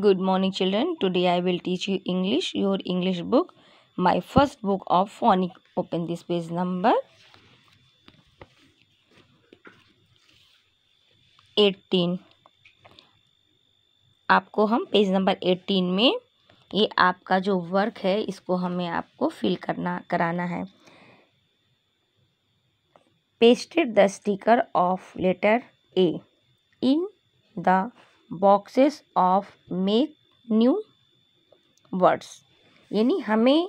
Good morning children. Today I will teach you English, your English book, my first book of phonic. Open this page number 18. आपको हम page number 18 में ये आपका जो work है इसको हमें आपको फिल करना कराना है pasted the sticker of letter A in the boxes of make new words यानी हमें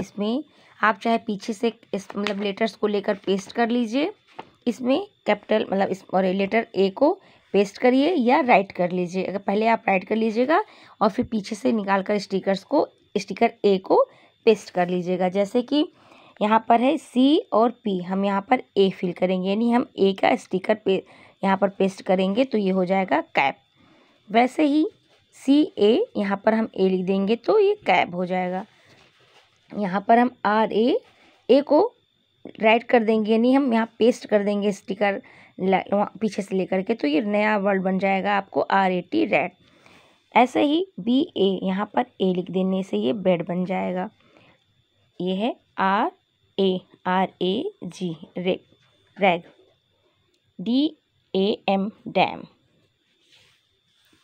इसमें आप चाहे पीछे से इस मतलब लेटर्स को लेकर पेस्ट कर लीजिए इसमें कैपिटल मतलब इस और लेटर ए को पेस्ट करिए या राइट कर लीजिए अगर पहले आप राइट कर लीजिएगा और फिर पीछे से निकाल कर स्टिकर्स को स्टिकर ए को पेस्ट कर लीजिएगा जैसे कि यहाँ पर है सी और पी हम यहाँ पर ए फिल करेंगे यानी हम ए का स्टिकर पे यहाँ पर पेस्ट करेंगे तो ये हो जाएगा कैप वैसे ही सी ए यहाँ पर हम ए लिख देंगे तो ये कैब हो जाएगा यहाँ पर हम आर ए ए को राइट कर देंगे यानी हम यहाँ पेस्ट कर देंगे स्टिकर वहाँ पीछे से लेकर के तो ये नया वर्ड बन जाएगा आपको आर ए टी रेड ऐसे ही बी ए यहाँ पर ए लिख देने से ये बेड बन जाएगा ये है आर ए आर ए जी रेग रेग डी ए एम डैम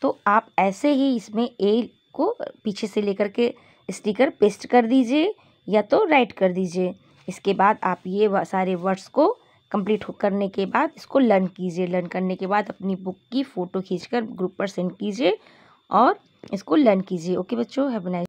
तो आप ऐसे ही इसमें ए को पीछे से लेकर के स्टिकर पेस्ट कर दीजिए या तो राइट कर दीजिए इसके बाद आप ये सारे वर्ड्स को कंप्लीट करने के बाद इसको लर्न कीजिए लर्न करने के बाद अपनी बुक की फ़ोटो खींचकर ग्रुप पर सेंड कीजिए और इसको लर्न कीजिए ओके बच्चों हैव नाइस